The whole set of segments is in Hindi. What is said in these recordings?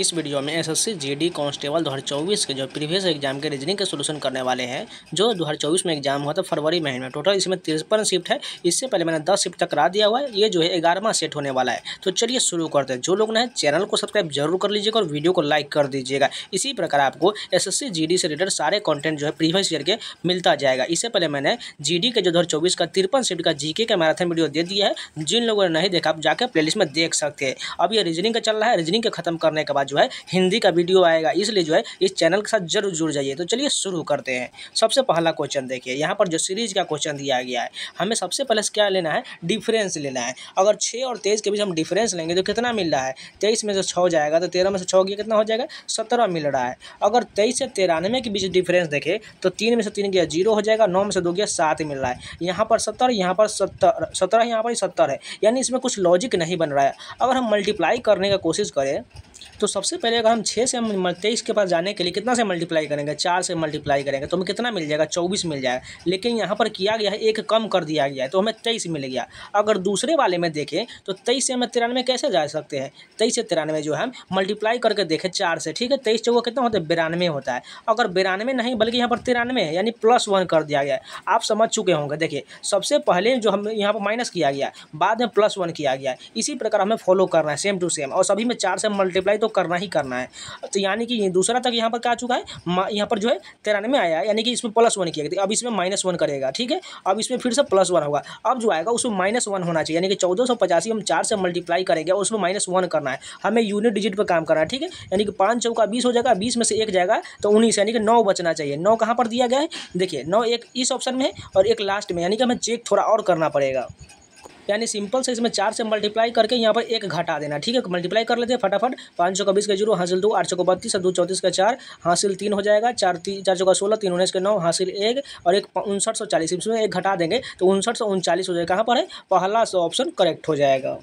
इस वीडियो में एसएससी जीडी कांस्टेबल 2024 के जो प्रीवियस एग्जाम के रीजनिंग के सोल्यूशन करने वाले हैं जो 2024 में एग्जाम हुआ था फरवरी महीने में टोटल इसमें तिरपन शिफ्ट है इससे पहले मैंने 10 शिफ्ट तक करा दिया हुआ है ये जो है ग्यारहवा सेट होने वाला है तो चलिए शुरू करते हैं जो लोग ना चैनल को सब्सक्राइब जरूर कर लीजिएगा और वीडियो को लाइक कर दीजिएगा इसी प्रकार आपको एस एस से रिलेटेड सारे कॉन्टेंट जो है प्रीवियस ईयर के मिलता जाएगा इससे पहले मैंने जी के जो दो का तिरपन शिफ्ट का जी का मैराथन वीडियो दे दिया है जिन लोगों ने नहीं देखा आप जाकर प्ले में देख सकते हैं अब ये रीजनिंग का चल रहा है रीजनिंग के खत्म करने के बाद बाद जो है हिंदी का वीडियो आएगा इसलिए जो है इस चैनल के साथ जरूर जुड़ जाइए तो चलिए शुरू करते हैं सबसे पहला क्वेश्चन देखिए यहाँ पर जो सीरीज का क्वेश्चन दिया गया है हमें सबसे पहले क्या लेना है डिफरेंस लेना है अगर छः और तेईस के बीच हम डिफरेंस लेंगे तो कितना मिल रहा है तेईस में से छः जाएगा तो तेरह में से छः कितना हो जाएगा सत्रह मिल रहा है अगर तेईस से तिरानवे के बीच डिफरेंस देखें तो तीन में से तीन गया जीरो हो जाएगा नौ में से दो गया सात मिल रहा है यहाँ पर सत्तर यहाँ पर सत्तर सत्रह यहाँ पर सत्तर है यानी इसमें कुछ लॉजिक नहीं बन रहा है अगर हम मल्टीप्लाई करने का कोशिश करें तो सबसे पहले अगर हम छः से तेईस के पास जाने के लिए कितना से मल्टीप्लाई करेंगे चार से मल्टीप्लाई करेंगे तो हमें कितना मिल जाएगा चौबीस मिल जाएगा लेकिन यहाँ पर किया गया है एक कम कर दिया गया है तो हमें तेईस मिल गया अगर दूसरे वाले में देखें तो तेईस से हमें तिरानवे कैसे जा सकते हैं तेईस से तिरानवे जो है मल्टीप्लाई करके देखें चार से ठीक है तेईस चौको कितना होता है बिरानवे होता है अगर बिरानवे नहीं बल्कि यहाँ पर तिरानवे है यानी प्लस वन कर दिया गया है आप समझ चुके होंगे देखिए सबसे पहले जो हम यहाँ पर माइनस किया गया बाद में प्लस वन किया गया इसी प्रकार हमें फॉलो करना है सेम टू सेम और सभी में चार से मल्टीप्लाई अप्लाई तो करना ही करना है तो यानी कि दूसरा तक यहाँ पर क्या चुका है यहाँ पर जो है तिरानवे आया यानी कि इसमें प्लस वन किया अब इसमें माइनस वन करेगा ठीक है अब इसमें फिर से प्लस वन होगा अब जो आएगा उसमें माइनस वन होना चाहिए यानी कि चौदह सौ पचासी हम चार से मल्टीप्लाई करेंगे और उसमें माइनस वन करना है हमें यूनिट डिजिट पर काम करना है ठीक है यानी कि पाँच चौका बीस हो जाएगा बीस में से एक जाएगा तो उन्नीस यानी कि नौ बचना चाहिए नौ कहाँ पर दिया गया है देखिए नौ एक इस ऑप्शन में है और एक लास्ट में यानी कि हमें चेक थोड़ा और करना पड़ेगा यानी सिंपल से इसमें चार से मल्टीप्लाई करके यहाँ पर एक घटा देना ठीक है मल्टीप्लाई कर लेते हैं फटाफट पाँच सौ का बीस का जीरो हासिल दो आठ सौ का बत्तीस दो चौंतीस का चार हासिल तीन हो जाएगा चार तीन चार सौ का सोलह तीन उन्नीस का नौ हासिल एक और एक उनसठ सौ चालीस इसमें एक घटा देंगे तो उनसठ सौ उनचालीस हो जाएगा कहाँ पर है पहला ऑप्शन करेक्ट हो जाएगा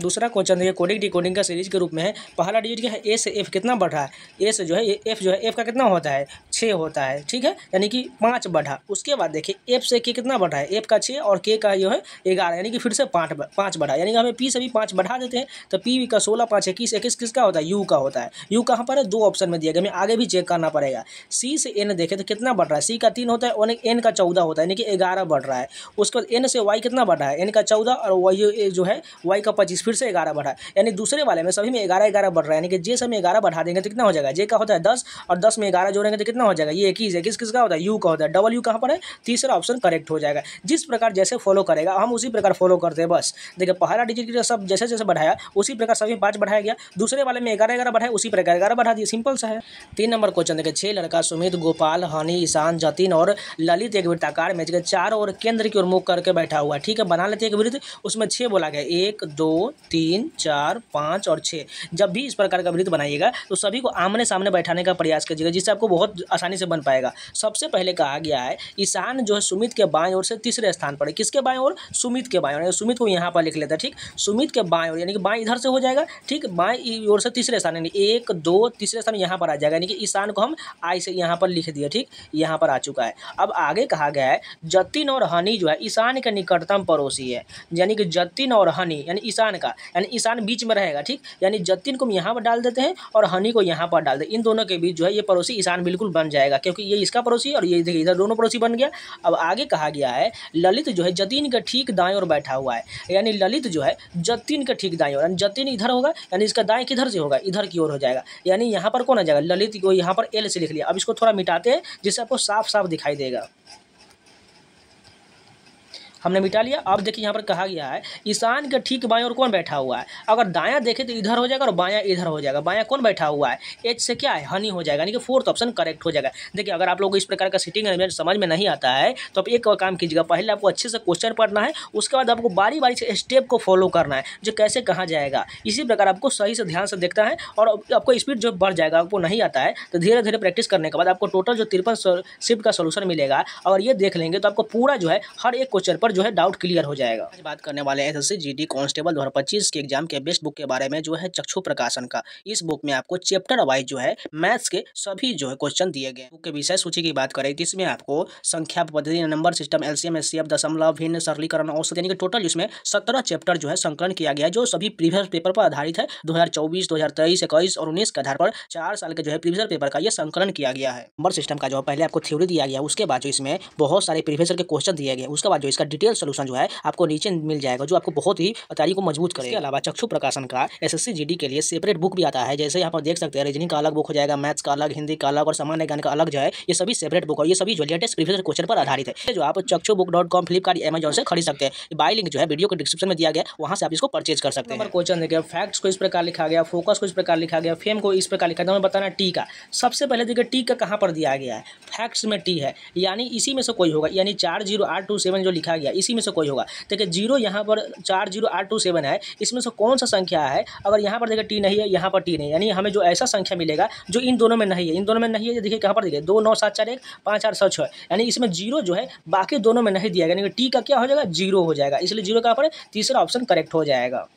दूसरा क्वेश्चन देखिए कोडिंग डिकोडिंग का सीरीज के रूप में है पहला डिजिट क्या है ए से एफ कितना बढ़ा है ए से जो है एफ जो है एफ का कितना होता है छः होता है ठीक है यानी कि पाँच बढ़ा उसके बाद देखिए एफ से के कितना बढ़ा है एफ का छः और के का जो है ग्यारह यानी कि फिर से पाँच पाँच बढ़ा यानी कि हमें पी से भी पाँच बढ़ा देते हैं तो पी का सोलह पाँच इक्कीस इक्कीस किसका होता है यू का होता है यू कहाँ पर है दो ऑप्शन में दिया गया हमें आगे भी चेक करना पड़ेगा सी से एन देखें तो कितना बढ़ रहा है सी का तीन होता है और एन का चौदह होता है यानी कि ग्यारह बढ़ रहा है उसके बाद एन से वाई कितना बढ़ रहा है एन का चौदह और वाई जो है वाई का पच्चीस फिर से ग्यारह बढ़ा यानी दूसरे वाले में सभी में ग्यारह ग्यारह बढ़ रहा है यानी कि जे सब में ग्यारह बढ़ा देंगे तो कितना हो जाएगा जे का होता है दस और दस में ग्यारह जोड़ेंगे तो कितना हो जाएगा ये इक्कीस इक्कीस किसका होता है यू का होता है डबल यू कहाँ पर है तीसरा ऑप्शन करेक्ट हो जाएगा जिस प्रकार जैसे फॉलो करेगा हम उसी प्रकार फॉलो करते हैं बस देखिए पहला डिजिट सब जैसे जैसे बढ़ाया उसी प्रकार सभी पाँच बढ़ाया गया दूसरे वाले में ग्यारह ग्यारह बढ़ाया उसी प्रकार ग्यारह बढ़ा दिया सिंपल सा है तीन नंबर क्वेश्चन देखिए छह लड़का सुमित गोपाल हनी ईशान जतिन और ललित एक वृत्ताकार में जगह चार ओर केंद्र की ओर मुख करके बैठा हुआ ठीक है बना लेते एक वृत्त उसमें छह बोला गया एक दो तीन चार पाँच और छः जब भी इस प्रकार का वृत्त बनाइएगा तो सभी को आमने सामने बैठाने का प्रयास कीजिएगा जिससे आपको बहुत आसानी से बन पाएगा सबसे पहले कहा गया है ईशान जो है सुमित के बाएँ ओर से तीसरे स्थान पर है किसके बाएँ ओर सुमित के बाएँ ओर सुमित को यहाँ पर लिख लेता है ठीक सुमित के बाएँ ओर यानी कि बाएँ इधर से हो जाएगा ठीक बाएँ ओर से तीसरे स्थान यानी एक दो तीसरे स्थान यहाँ पर आ जाएगा यानी कि ईशान को हम आई से यहाँ पर लिख दिया ठीक यहाँ पर आ चुका है अब आगे कहा गया है जतिन और हनी जो है ईशान के निकटतम पड़ोसी है यानी कि जतिन और हनी यानी ईशान का यानी ईशान बीच में रहेगा ठीक यानी जतिन को हम यहाँ पर डाल देते हैं और हनी को यहाँ पर डाल दे इन दोनों के बीच जो है ये पड़ोसी ईशान बिल्कुल बन जाएगा क्योंकि ये इसका पड़ोसी और ये देखिए इधर दोनों पड़ोसी बन गया अब आगे कहा गया है ललित जो है जतिन के ठीक दाएँ और बैठा हुआ है यानी ललित जो है जतिन के ठीक दाएँ और यानी जतिन इधर होगा यानी इसका दाएँ किधर से होगा इधर की ओर हो जाएगा यानी यहाँ पर कौन आ जाएगा ललित को यहाँ पर एल से लिख लिया अब इसको थोड़ा मिटाते हैं जिससे आपको साफ साफ दिखाई देगा हमने मिटा लिया अब देखिए यहाँ पर कहा गया है ईशान के ठीक बाएं और कौन बैठा हुआ है अगर दाया देखें तो इधर हो जाएगा और बाया इधर हो जाएगा बाया कौन बैठा हुआ है एच से क्या है हनी हो जाएगा यानी कि फोर्थ ऑप्शन करेक्ट हो जाएगा देखिए अगर आप लोग इस प्रकार का सिटिंग अरेंजमेंट समझ में नहीं आता है तो आप एक काम कीजिएगा पहले आपको अच्छे से क्वेश्चन पढ़ना है उसके बाद आपको बारी बारी से स्टेप को फॉलो करना है जो कैसे कहाँ जाएगा इसी प्रकार आपको सही से ध्यान से देखता है और आपको स्पीड जो बढ़ जाएगा आपको नहीं आता है तो धीरे धीरे प्रैक्टिस करने के बाद आपको टोटल जो तिरपन शिफ्ट का सोल्यूशन मिलेगा और ये देख लेंगे तो आपको पूरा जो है हर एक क्वेश्चन पर पर जो है डाउट क्लियर हो जाएगा आज बात करने वाले S S C GD constable दो के एग्जाम के बेस्ट बुक के बारे में जो है चक्षु प्रकाशन का इस बुक में आपको चैप्टर वाइज जो है मैथ्स के सभी जो है क्वेश्चन दिए गए बुक के विषय सूची की बात करें तो इसमें आपको संख्या पद्धति नंबर सिस्टम एलसीएम एससीएफ दशमलव भिन्न सरलीकरण औसत यानी कि टोटल इसमें सत्रह चैप्टर जो है संकलन किया गया जो सभी प्रीवियस पेपर पर आधारित है दो हजार चौबीस दो हजार तेईस इक्कीस और उन्नीस के आधार पर चार साल के जो है प्रीवियस पेपर का यह संकलन किया गया है नंबर सिस्टम का जो है पहले आपको थ्योरी दिया गया उसके बाद जो इसमें बहुत सारे प्रीवियस के क्वेश्चन दिए गए उसके बाद जो इसका डिटेल सोल्यूशन जो है आपको नीचे मिल जाएगा जो आपको बहुत ही तैयारी को मजबूत करेगा इसके अलावा चक्षु प्रकाशन का एसएससी जीडी के लिए सेपरेट बुक भी आता है जैसे यहाँ पर देख सकते हैं रीजनिंग का अलग बुक हो जाएगा मैथ्स का अलग हिंदी का अलग और सामान्य ज्ञान का अलग जो है ये सभी सेपरेट बुक और ये सभी जो लेटेस्ट प्रीवियस क्वेश्चन पर आधारित है जो आप Chakshu book dot com Flipkart Amazon से खरीद सकते हैं बाई लिंक जो है वीडियो के डिस्क्रिप्शन में दिया गया वहाँ से आप इसको परचेज कर सकते हैं क्वेश्चन देखिए फैक्ट्स को इस प्रकार लिखा गया फोकस को इस प्रकार लिखा गया फेम को इस प्रकार लिखा गया हमें बताना टी का सबसे पहले देखिए टी का कहाँ पर दिया गया है फैक्ट्स में टी है यानी इसी में से कोई होगा यानी चार जीरो टू सेवन जो लिखा गया संख्या इसी में से कोई होगा देखिए जीरो यहाँ पर चार जीरो आठ टू सेवन है इसमें से कौन सा संख्या है अगर यहाँ पर देखिए टी नहीं है यहाँ पर टी नहीं यानी हमें जो ऐसा संख्या मिलेगा जो इन दोनों में नहीं है इन दोनों में नहीं है देखिए कहाँ पर देखिए दो नौ सात चार एक पाँच आठ सौ छः यानी इसमें जीरो जो है बाकी दोनों में नहीं दिया गया यानी टी का क्या हो जाएगा जीरो हो जाएगा इसलिए जीरो कहाँ पर तीसरा ऑप्शन करेक्ट हो जाएगा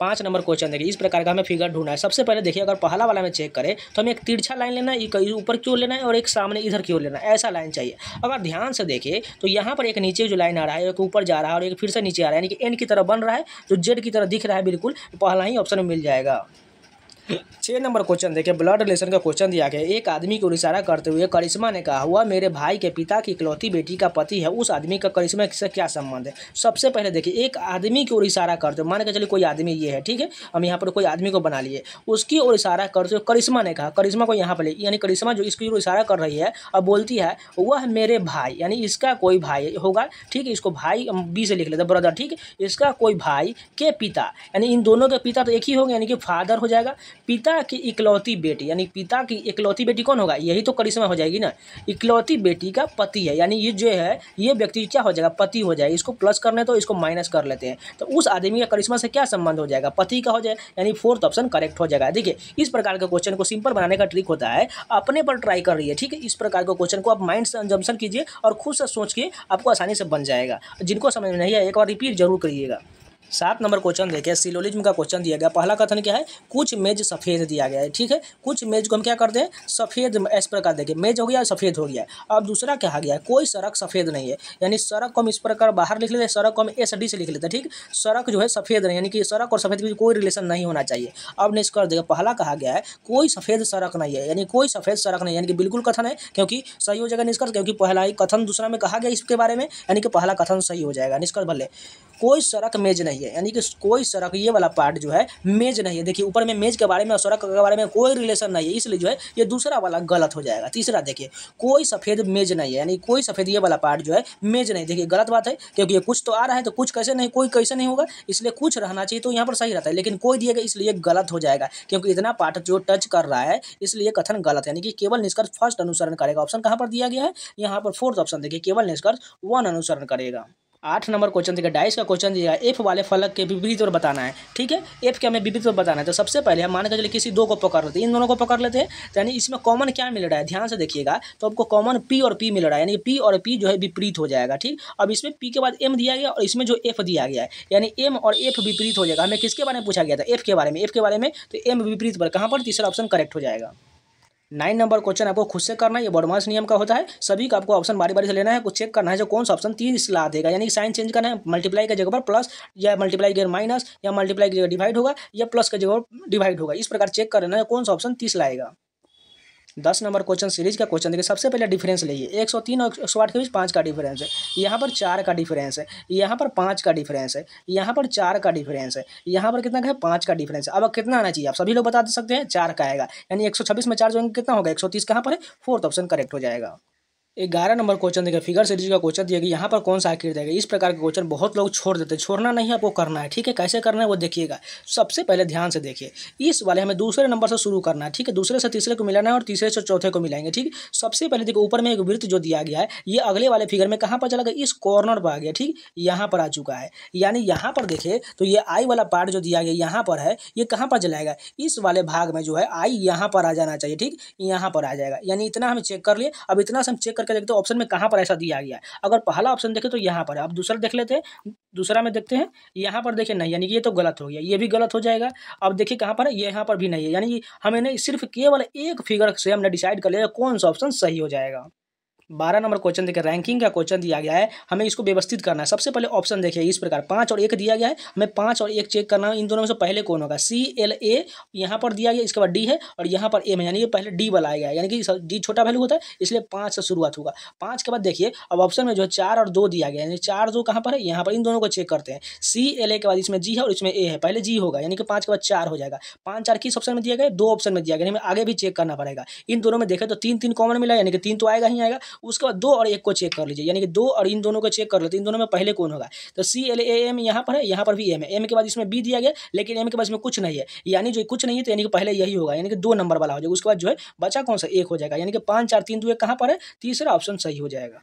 पाँच नंबर क्वेश्चन देखिए इस प्रकार का हमें फिगर ढूंढना है सबसे पहले देखिए अगर पहला वाला में चेक करें तो हमें एक तिरछा लाइन लेना है ऊपर क्यों लेना है और एक सामने इधर क्यों लेना है ऐसा लाइन चाहिए अगर ध्यान से देखें तो यहाँ पर एक नीचे जो लाइन आ रहा है एक ऊपर जा रहा है और एक फिर से नीचे आ रहा है यानी कि एन की तरह बन रहा है जो जेड की तरह दिख रहा है बिल्कुल पहला ही ऑप्शन में मिल जाएगा छः नंबर क्वेश्चन देखिए ब्लड रिलेशन का क्वेश्चन दिया गया एक आदमी को इशारा करते हुए करिश्मा ने कहा हुआ मेरे भाई के पिता की इकलौती बेटी का पति है उस आदमी का करिश्मा से क्या संबंध है सबसे पहले देखिए एक आदमी की ओर इशारा करते हुए मान के चलिए कोई आदमी ये है ठीक है हम यहाँ पर कोई आदमी को बना लिए उसकी ओर इशारा करते हुए करिश्मा ने कहा करिश्मा को यहाँ पर ले यानी करिश्मा जो इसकी ओर इशारा कर रही है और बोलती है वह मेरे भाई यानी इसका कोई भाई होगा ठीक है इसको भाई बी से लिख लेते ब्रदर ठीक है इसका कोई भाई के पिता यानी इन दोनों के पिता तो एक ही होंगे यानी कि फादर हो जाएगा पिता की इकलौती बेटी यानी पिता की इकलौती बेटी कौन होगा यही तो करिश्मा हो जाएगी ना इकलौती बेटी का पति है यानी ये जो है ये व्यक्ति क्या हो जाएगा पति हो जाएगा इसको प्लस करने तो इसको माइनस कर लेते हैं तो उस आदमी का करिश्मा से क्या संबंध हो जाएगा पति का हो जाए यानी फोर्थ ऑप्शन करेक्ट हो जाएगा देखिए इस प्रकार के क्वेश्चन को सिंपल बनाने का ट्रिक होता है अपने पर ट्राई कर रही है ठीक है इस प्रकार के क्वेश्चन को आप माइंड से अंजम्पन कीजिए और खुद से सोच के आपको आसानी से बन जाएगा जिनको समझ में नहीं है एक बार रिपीट जरूर करिएगा सात नंबर क्वेश्चन देखिए सिलोलिज्म का क्वेश्चन दिया गया पहला कथन क्या है कुछ मेज सफ़ेद दिया गया है ठीक है कुछ मेज को हम क्या करते हैं सफ़ेद इस प्रकार देखिए मेज हो गया सफ़ेद हो गया अब दूसरा कहा गया है कोई सड़क सफ़ेद नहीं है यानी सड़क को हम इस प्रकार बाहर लिख लेते हैं सड़क को हम एस डी से लिख लेते हैं ठीक सड़क जो है सफ़ेद नहीं यानी कि सड़क और सफ़ेद के कोई रिलेशन नहीं होना चाहिए अब नेक्स्ट कर पहला कहा गया है कोई सफ़ेद सड़क नहीं है यानी कोई सफ़ेद सड़क नहीं यानी कि बिल्कुल कथन है क्योंकि सही हो जाएगा निष्कर्ष क्योंकि पहला ही कथन दूसरा में कहा गया इसके बारे में यानी कि पहला कथन सही हो जाएगा निष्कर्ष भले कोई सड़क मेज नहीं है यानी कि कोई सड़क ये वाला पार्ट जो है मेज नहीं है देखिए ऊपर में मेज के बारे में और सड़क के बारे में कोई रिलेशन नहीं है इसलिए जो है ये दूसरा वाला गलत हो जाएगा तीसरा देखिए कोई सफ़ेद मेज नहीं है यानी कोई सफ़ेद ये वाला पार्ट जो है मेज नहीं देखिए गलत बात है क्योंकि ये कुछ तो आ रहा है तो कुछ कैसे नहीं कोई कैसे नहीं होगा इसलिए कुछ रहना चाहिए तो यहाँ पर सही रहता है लेकिन कोई दिएगा इसलिए गलत हो जाएगा क्योंकि इतना पार्ट जो टच कर रहा है इसलिए कथन गलत यानी कि केवल निष्कर्ष फर्स्ट अनुसरण करेगा ऑप्शन कहाँ पर दिया गया है यहाँ पर फोर्थ ऑप्शन देखिए केवल निष्कर्ष वन अनुसरण करेगा आठ नंबर क्वेश्चन देगा डाइस का क्वेश्चन दिया एफ वाले फलक के विपरीत और बताना है ठीक है एफ के हमें विपरीत और बताना है तो सबसे पहले हम मान के चलिए किसी दो को पकड़ लेते हैं इन दोनों को पकड़ लेते हैं यानी इसमें कॉमन क्या मिल रहा है ध्यान से देखिएगा तो आपको कॉमन पी और पी मिल रहा है यानी पी और पी जो है विपरीत हो जाएगा ठीक अब इसमें पी के बाद एम दिया गया और इसमें जो एफ दिया गया है यानी एम और एफ विपरीत हो जाएगा हमें किसके बारे में पूछा गया था एफ के बारे में एफ के बारे में तो एम विपरीत पर कहाँ पर तीसरा ऑप्शन करेक्ट हो जाएगा नाइन नंबर क्वेश्चन आपको खुद से करना है ये बडमास नियम का होता है सभी का आपको ऑप्शन बारी बारी से लेना है कुछ चेक करना है जो कौन सा ऑप्शन तीन सलाह देगा यानी कि साइन चेंज करना है मल्टीप्लाई के जगह पर प्लस या मल्टीप्लाई के माइनस या मल्टीप्लाई की जगह डिवाइड होगा या प्लस का जगह डिवाइड होगा इस प्रकार चेक करना है कौन सा ऑप्शन तीस लाएगा दस नंबर क्वेश्चन सीरीज का क्वेश्चन देखिए सबसे पहले डिफरेंस लीजिए एक सौ तीन और एक सौ आठ के बीच पाँच का डिफरेंस है यहाँ पर चार का डिफरेंस है यहाँ पर पाँच का डिफरेंस है यहाँ पर चार का डिफरेंस है यहाँ पर कितना का है पाँच का डिफरेंस है अब कितना आना चाहिए आप सभी लोग बता सकते हैं चार का आएगा यानी एक सौ छब्बीस में चार जो कितना होगा एक सौ तीस कहाँ पर है फोर्थ ऑप्शन करेक्ट हो जाएगा ग्यारह नंबर क्वेश्चन देखिए फिगर सीरीज का क्वेश्चन दिया गया यहाँ पर कौन सा आखिर देगा इस प्रकार के क्वेश्चन बहुत लोग छोड़ देते हैं छोड़ना नहीं आपको करना है ठीक है कैसे करना है वो देखिएगा सबसे पहले ध्यान से देखिए इस वाले हमें दूसरे नंबर से शुरू करना है ठीक है दूसरे से तीसरे को मिलाना है और तीसरे से चौथे को मिलाएंगे ठीक सबसे पहले देखिए ऊपर में एक वृत्त जो दिया गया है ये अगले वाले फिगर में कहाँ पर चला गया इस कॉर्नर पर आ गया ठीक यहाँ पर आ चुका है यानी यहाँ पर देखिए तो ये आई वाला पार्ट जो दिया गया यहाँ पर है ये कहाँ पर चलाएगा इस वाले भाग में जो है आई यहाँ पर आ जाना चाहिए ठीक यहाँ पर आ जाएगा यानी इतना हम चेक कर लिए अब इतना से हम चेक करके देखते हैं ऑप्शन में कहाँ पर ऐसा दिया गया है अगर पहला ऑप्शन देखें तो यहाँ पर है अब दूसरा देख लेते हैं दूसरा में देखते हैं यहाँ पर देखें नहीं यानी कि ये तो गलत हो गया ये भी गलत हो जाएगा अब देखिए कहाँ पर है ये यहाँ पर भी नहीं है यानी कि हमें सिर्फ केवल एक फिगर से हमने डिसाइड कर लिया कौन सा ऑप्शन सही हो जाएगा बारह नंबर क्वेश्चन देखिए रैंकिंग का क्वेश्चन दिया गया है हमें इसको व्यवस्थित करना है सबसे पहले ऑप्शन देखिए इस प्रकार पाँच और एक दिया गया है हमें पाँच और एक चेक करना है इन दोनों में से पहले कौन होगा सी एल ए यहाँ पर दिया गया इसके बाद डी है और यहाँ पर एम है यानी कि पहले डी वाला है यानी कि डी छोटा वैल्यू होता है इसलिए पाँच से शुरुआत होगा पाँच के बाद देखिए अब ऑप्शन में जो है चार और दो दिया गया यानी चार दो कहाँ पर है यहाँ पर इन दोनों को चेक करते हैं सी एल ए के बाद इसमें जी है और इसमें ए है पहले जी होगा यानी कि पाँच के बाद चार हो जाएगा पाँच चार किस ऑप्शन में दिया गया दो ऑप्शन में दिया गया हमें आगे भी चेक करना पड़ेगा इन दोनों में देखें तो तीन तीन कॉमन मिला यानी कि तीन तो आएगा ही आएगा उसके बाद दो और एक को चेक कर लीजिए यानी कि दो और इन दोनों को चेक कर लेते तो इन दोनों में पहले कौन होगा तो सी एल ए एम यहाँ पर है यहाँ पर भी एम है एम के बाद इसमें बी दिया गया लेकिन एम के बाद इसमें कुछ नहीं है यानी जो कुछ नहीं है तो यानी कि पहले यही होगा यानी कि दो नंबर वाला हो जाएगा उसके बाद जो है बचा कौन सा एक हो जाएगा यानी कि पाँच चार तीन दो एक कहाँ पर है तीसरा ऑप्शन सही हो जाएगा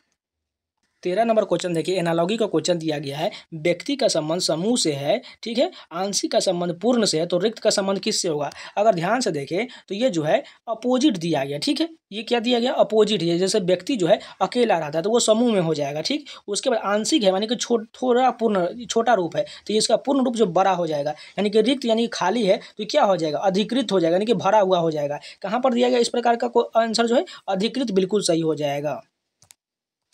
तेरह नंबर क्वेश्चन देखिए एनालॉगी का क्वेश्चन दिया गया है व्यक्ति का संबंध समूह से है ठीक है आंशिक का संबंध पूर्ण से है तो रिक्त का संबंध किससे होगा अगर ध्यान से देखें तो ये जो है अपोजिट दिया गया ठीक है ये क्या दिया गया अपोजिट है जैसे व्यक्ति जो है अकेला रहता है तो वो समूह में हो जाएगा ठीक उसके बाद आंशिक है यानी कि थोड़ा पूर्ण छोटा रूप है तो इसका पूर्ण रूप जो बड़ा हो जाएगा यानी कि रिक्त यानी खाली है तो क्या हो जाएगा अधिकृत हो जाएगा यानी कि भरा हुआ हो जाएगा कहाँ पर दिया गया इस प्रकार का आंसर जो है अधिकृत बिल्कुल सही हो जाएगा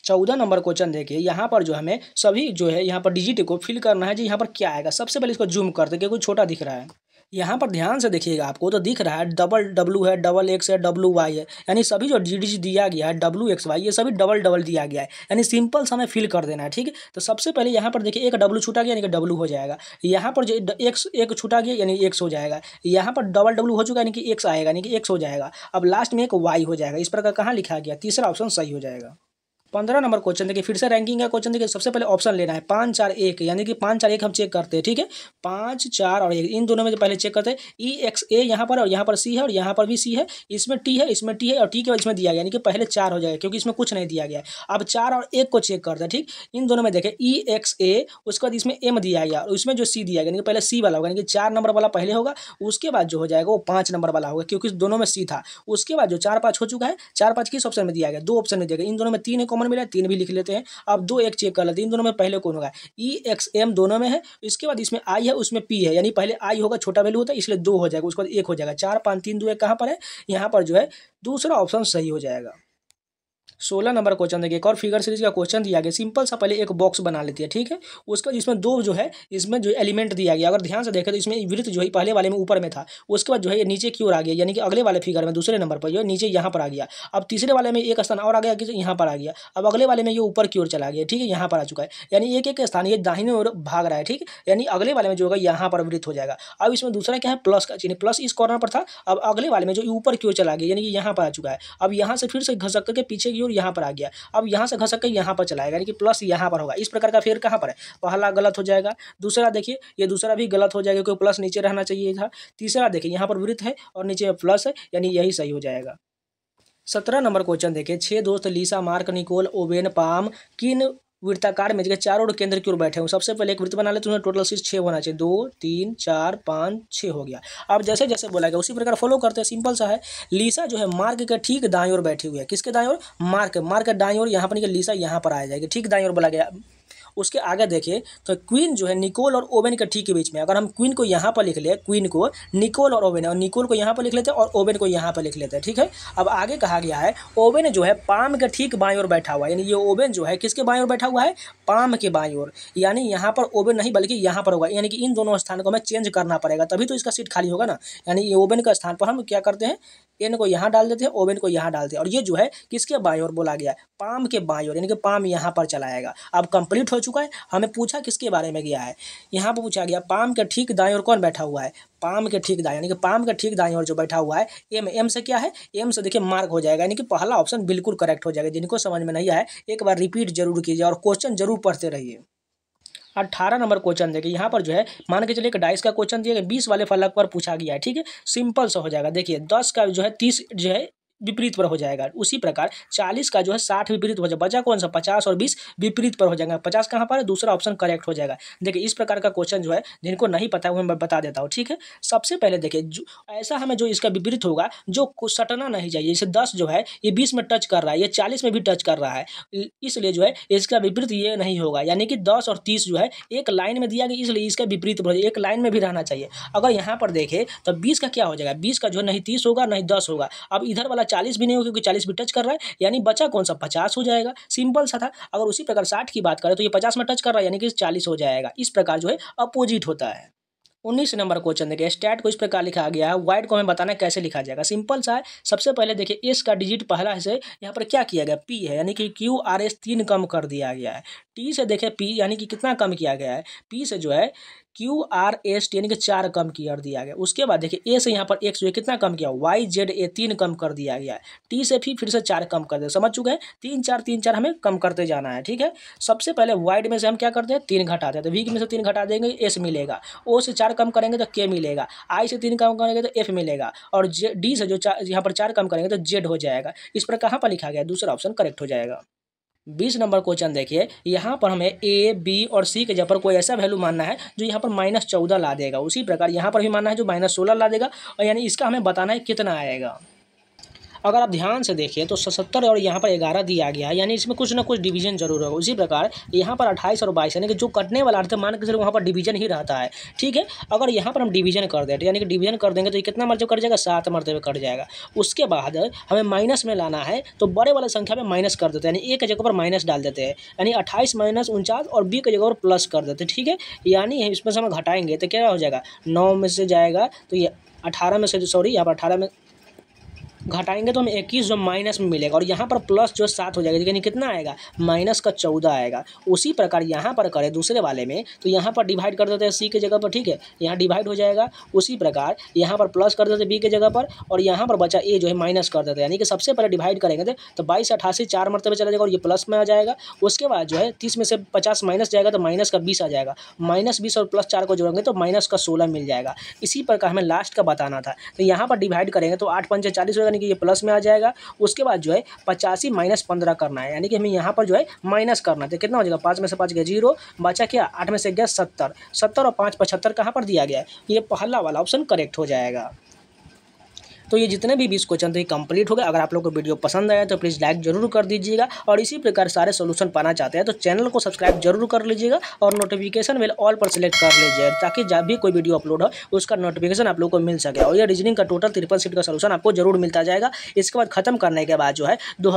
चौदह नंबर क्वेश्चन देखिए यहाँ पर जो हमें सभी जो है यहाँ पर डिजिट को फिल करना है जी यहाँ पर क्या आएगा सबसे पहले इसको जूम कर क्योंकि कोई छोटा दिख रहा है यहाँ पर ध्यान से देखिएगा आपको तो दिख रहा है डबल डब्लू है डबल एक्स है डब्लू वाई है यानी सभी जो डिजिट दिया गया है डब्लू एक्स वाई ये सभी डबल डबल दिया गया है यानी सिंपल से हमें फिल कर देना है ठीक है तो सबसे पहले यहाँ पर देखिए एक डब्लू छूटा गया यानी कि डब्लू हो जाएगा यहाँ पर जो एक्स एक छूटा गया यानी एक्स हो जाएगा यहाँ पर डबल डब्लू हो चुका यानी कि एक्स आएगा यानी कि एक्स हो जाएगा अब लास्ट में एक वाई हो जाएगा इस प्रकार कहाँ लिखा गया तीसरा ऑप्शन सही हो जाएगा पंद्रह नंबर क्वेश्चन देखिए फिर से रैंकिंग का क्वेश्चन देखिए सबसे पहले ऑप्शन लेना है पाँच चार एक यानी कि पाँच चार एक हम चेक करते हैं ठीक है पाँच चार और एक इन दोनों में पहले चेक करते हैं ई एक्स ए यहाँ पर और यहाँ पर सी है और यहाँ पर भी सी है इसमें टी है इसमें टी है और टी के बाद इसमें दिया गया यानी कि पहले चार हो जाएगा क्योंकि इसमें कुछ नहीं दिया गया अब चार और एक को चेक करते हैं ठीक इन दोनों में देखें ई एक्स ए उसके बाद इसमें एम दिया गया और उसमें जो सी दिया गया यानी कि पहले सी वाला होगा यानी कि चार नंबर वाला पहले होगा उसके बाद जो हो जाएगा वो पाँच नंबर वाला होगा क्योंकि दोनों में सी था उसके बाद जो चार पाँच हो चुका है चार पाँच किस ऑप्शन में दिया गया दो ऑप्शन में दिया गया इन दोनों में तीन है कॉमन मिला तीन भी लिख लेते हैं अब दो एक चेक कर लेते हैं इन दोनों में पहले कौन होगा ई एक्स एम दोनों में है इसके बाद इसमें आई है उसमें पी है यानी पहले आई होगा छोटा वैल्यू होता है इसलिए दो हो जाएगा उसके बाद एक हो जाएगा चार पाँच तीन दो एक कहाँ पर है यहाँ पर जो है दूसरा ऑप्शन सही हो जाएगा सोलह नंबर क्वेश्चन देखिए एक और फिगर सीरीज का क्वेश्चन दिया गया सिंपल सा पहले एक बॉक्स बना लेती है ठीक है उसका जिसमें दो जो है इसमें जो एलिमेंट दिया गया अगर ध्यान से देखें तो इसमें वृत्त जो है पहले वाले में ऊपर में था उसके बाद जो है ये नीचे की ओर आ गया यानी कि अगले वाले फिगर में दूसरे नंबर पर जो है नीचे यहाँ पर आ गया अब तीसरे वाले में एक स्थान और आ गया कि यहाँ पर आ गया अब अगले वाले में ये ऊपर की ओर चला गया ठीक है यहाँ पर आ चुका है यानी एक एक स्थान ये दाहिने ओर भाग रहा है ठीक यानी अगले वाले में जो होगा यहाँ पर वृत्त हो जाएगा अब इसमें दूसरा क्या है प्लस का चिन्ह प्लस इस कॉर्नर पर था अब अगले वाले में जो ऊपर की ओर चला गया यानी कि यहाँ पर आ चुका है अब यहाँ से फिर से घसक करके पीछे की और यहाँ पर आ गया अब यहाँ से घसक के यहाँ पर चलाएगा यानी कि प्लस यहाँ पर होगा इस प्रकार का फेयर कहाँ पर है पहला गलत हो जाएगा दूसरा देखिए ये दूसरा भी गलत हो जाएगा क्योंकि प्लस नीचे रहना चाहिए था तीसरा देखिए यहाँ पर वृत्त है और नीचे प्लस है यानी यही सही हो जाएगा सत्रह नंबर क्वेश्चन देखें छह दोस्त Lisa Mark Nicole Owen Pam किन वृत्ताकार में जगह चारों ओर केंद्र की ओर बैठे हुए सबसे पहले एक वृत्त बना लेते हैं टोटल सीट छः होना चाहिए दो तीन चार पाँच छः हो गया अब जैसे जैसे बोला गया उसी प्रकार फॉलो करते हैं सिंपल सा है लीसा जो है मार्ग के ठीक दाई और बैठी हुई है किसके दाई और मार्ग मार्क दाई और यहाँ पर लीसा यहाँ पर आ जाएगी ठीक दाई और बोला गया उसके आगे देखें तो क्वीन जो है निकोल और ओवेन के ठीक के बीच में अगर हम क्वीन को यहाँ पर लिख ले क्वीन को निकोल और ओवेन और निकोल को यहाँ पर लिख लेते हैं और ओवेन को यहाँ पर लिख लेते हैं ठीक है अब आगे कहा गया है ओवेन जो है पाम के ठीक बाई और बैठा हुआ है यानी ये ओवेन जो है किसके बाई और बैठा हुआ है पाम के बाई और यानी यहाँ पर ओवेन नहीं बल्कि यहाँ पर होगा यानी कि इन दोनों स्थान को हमें चेंज करना पड़ेगा तभी तो इसका सीट खाली होगा ना यानी ये ओवेन का स्थान पर हम क्या करते हैं एन को यहाँ डाल देते हैं ओवेन को यहाँ डालते हैं और ये जो है किसके बाई और बोला गया पाम के बाई और यानी कि पाम यहाँ पर चलाएगा अब कंप्लीट हो चुका है हमें पूछा किसके बारे में गया है यहाँ पर पूछा गया पाम के ठीक दाएं और कौन बैठा हुआ है पाम के ठीक दाएं यानी कि पाम के ठीक दाएं और जो बैठा हुआ है एम एम से क्या है एम से देखिए मार्क हो जाएगा यानी कि पहला ऑप्शन बिल्कुल करेक्ट हो जाएगा जिनको समझ में नहीं आया एक बार रिपीट जरूर कीजिए और क्वेश्चन जरूर पढ़ते रहिए अट्ठारह नंबर क्वेश्चन देखिए यहाँ पर जो है मान के चलिए एक डाइस का क्वेश्चन दिया गया बीस वाले फलक पर पूछा गया है ठीक है सिंपल सा हो जाएगा देखिए दस का जो है तीस जो है विपरीत पर हो जाएगा उसी प्रकार चालीस का जो है साठ विपरीत हो जाएगा बचा कौन सा पचास और बीस विपरीत पर हो जाएगा पचास कहाँ पर है दूसरा ऑप्शन करेक्ट हो जाएगा देखिए इस प्रकार का क्वेश्चन जो है जिनको नहीं पता है वो मैं बता देता हूँ ठीक है सबसे पहले देखिए ऐसा हमें जो इसका विपरीत होगा जो सटना नहीं चाहिए जैसे दस जो है ये बीस में टच कर रहा है ये चालीस में भी टच कर रहा है इसलिए जो है इसका विपरीत ये नहीं होगा यानी कि दस और तीस जो है एक लाइन में दिया गया इसलिए इसका विपरीत एक लाइन में भी रहना चाहिए अगर यहाँ पर देखे तो बीस का क्या हो जाएगा बीस का जो है नहीं तीस होगा नहीं दस होगा अब इधर वाला चालीस भी नहीं हो क्योंकि चालीस भी टच कर रहा है यानी बचा कौन सा पचास हो जाएगा सिंपल सा था अगर उसी प्रकार साठ की बात करें तो ये पचास में टच कर रहा है यानी कि चालीस हो जाएगा इस प्रकार जो है अपोजिट होता है उन्नीस नंबर क्वेश्चन देखिए स्टैट को इस प्रकार लिखा गया है वाइड को हमें बताना कैसे लिखा जाएगा सिंपल सा है सबसे पहले देखिए एस का डिजिट पहला से यहाँ पर क्या किया गया पी है यानी कि क्यू आर एस तीन कम कर दिया गया है टी से देखिए पी यानी कि कितना कम किया गया है पी से जो है क्यू आर एस टी यानी कि चार कम किया और दिया गया उसके बाद देखिए ए से यहाँ पर एक सौ कितना कम किया वाई जेड ए तीन कम कर दिया गया है टी से फिर फिर से चार कम कर दिया समझ चुके हैं तीन चार तीन चार हमें कम करते जाना है ठीक है सबसे पहले वाइड में से हम क्या करते हैं तीन घटाते हैं तो वीक में से तीन घटा देंगे एस मिलेगा ओ से चार कम करेंगे तो के मिलेगा आई से तीन कम करेंगे तो एफ मिलेगा और जे डी से जो चार यहाँ पर चार कम करेंगे तो जेड हो जाएगा इस पर कहाँ पर लिखा गया दूसरा ऑप्शन करेक्ट हो जाएगा बीस नंबर क्वेश्चन देखिए यहाँ पर हमें ए बी और सी के जगह पर कोई ऐसा वैल्यू मानना है जो यहाँ पर माइनस चौदह ला देगा उसी प्रकार यहाँ पर भी मानना है जो माइनस सोलह ला देगा और यानी इसका हमें बताना है कितना आएगा अगर आप ध्यान से देखें तो सतर और यहाँ पर ग्यारह दिया गया है यानी इसमें कुछ ना कुछ डिवीजन जरूर होगा उसी प्रकार यहाँ पर अट्ठाईस और बाईस यानी कि जो कटने वाला अर्थ मान के चलो वहाँ पर डिवीजन ही रहता है ठीक है अगर यहाँ पर हम डिवीजन कर देते तो यानी कि डिवीजन कर देंगे तो कितना मरतब कट जाएगा सात मरतब कट जाएगा उसके बाद हमें माइनस में लाना है तो बड़े वाले संख्या में माइनस कर देते हैं यानी ए जगह पर माइनस डाल देते हैं यानी अट्ठाईस माइनस उनचास और बी की जगह पर प्लस कर देते हैं ठीक है यानी इसमें से हम घटाएंगे तो क्या हो जाएगा नौ में से जाएगा तो ये अठारह में से सॉरी यहाँ पर अठारह में घटाएंगे तो हमें इक्कीस जो माइनस में मिलेगा और यहाँ पर प्लस जो सात हो जाएगा यानी कितना आएगा माइनस का चौदह आएगा उसी प्रकार यहाँ पर करें दूसरे वाले में तो यहाँ पर डिवाइड कर देते हैं सी के जगह पर ठीक है यहाँ डिवाइड हो जाएगा उसी प्रकार यहाँ पर प्लस कर देते बी के जगह पर और यहाँ पर बचा ए जो है माइनस कर देते हैं यानी कि सबसे पहले डिवाइड करेंगे तो, तो बाईस अठासी चार मरतबे चला जाएगा और ये प्लस में आ जाएगा उसके बाद जो है तीस में से पचास माइनस जाएगा तो माइनस का बीस आ जाएगा माइनस बीस और प्लस चार को जोड़ेंगे तो माइनस का सोलह मिल जाएगा इसी प्रकार हमें लास्ट का बताना था तो यहाँ पर डिवाइड करेंगे तो आठ पंचे चालीस यानी कि ये प्लस में आ जाएगा उसके बाद जो है पचासी माइनस पंद्रह करना है यानी कि हमें यहाँ पर जो है माइनस करना है तो कितना हो जाएगा पाँच में से पाँच गया जीरो बचा क्या आठ में से गया सत्तर सत्तर और पाँच पचहत्तर कहाँ पर दिया गया है ये पहला वाला ऑप्शन करेक्ट हो जाएगा तो ये जितने भी बीस क्वेश्चन थे कंप्लीट हो गए अगर आप लोग को वीडियो पसंद आया तो प्लीज़ लाइक जरूर कर दीजिएगा और इसी प्रकार सारे सोल्यूशन पाना चाहते हैं तो चैनल को सब्सक्राइब जरूर कर लीजिएगा और नोटिफिकेशन बेल ऑल पर सिलेक्ट कर लीजिएगा ताकि जब भी कोई वीडियो अपलोड हो उसका नोटिफिकेशन आप लोग को मिल सके और ये रीजनिंग का टोटल तिरपन सीट का सोल्यूशन आपको जरूर मिलता जाएगा इसके बाद खत्म करने के बाद जो है दो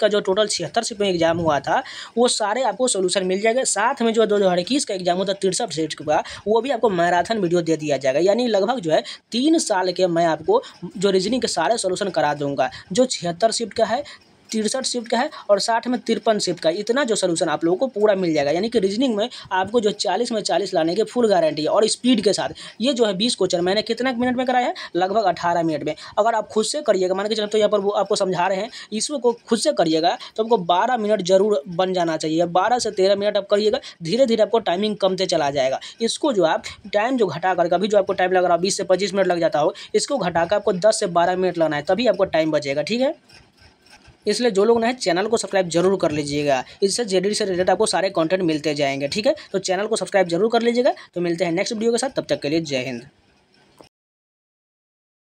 का जो टोटल छिहत्तर सीट में एग्जाम हुआ था वो सारे आपको सोल्यूशन मिल जाएगा साथ में जो दो का एग्जाम होता तिरसठ सीट का वो भी आपको मैराथन वीडियो दे दिया जाएगा यानी लगभग जो है तीन साल के मैं आपको जो रीजनिंग के सारे सोल्यूशन करा दूंगा जो छिहत्तर शिफ्ट का है तिरसठ शिफ्ट का है और साठ में तिरपन शिफ्ट का इतना जो सोल्यूशन आप लोगों को पूरा मिल जाएगा यानी कि रीजनिंग में आपको जो चालीस में चालीस लाने की फुल गारंटी है और स्पीड के साथ ये जो है बीस क्वेश्चन मैंने कितना मिनट में कराया है लगभग अठारह मिनट में अगर आप खुद से करिएगा मान के चलते तो यहाँ पर वो आपको समझा रहे हैं इसमें को खुद से करिएगा तो आपको बारह मिनट जरूर बन जाना चाहिए बारह से तेरह मिनट आप करिएगा धीरे धीरे आपको टाइमिंग कमते चला जाएगा इसको जो आप टाइम जो घटा कर कभी जो आपको टाइम लग रहा है बीस से पच्चीस मिनट लग जाता हो इसको घटा कर आपको दस से बारह मिनट लगना है तभी आपको टाइम बचेगा ठीक है इसलिए जो लोग नए चैनल को सब्सक्राइब जरूर कर लीजिएगा इससे जेडी से रिलेटेड आपको सारे कॉन्टेंट मिलते जाएंगे ठीक है तो चैनल को सब्सक्राइब जरूर कर लीजिएगा तो मिलते हैं नेक्स्ट वीडियो के साथ तब तक के लिए जय हिंद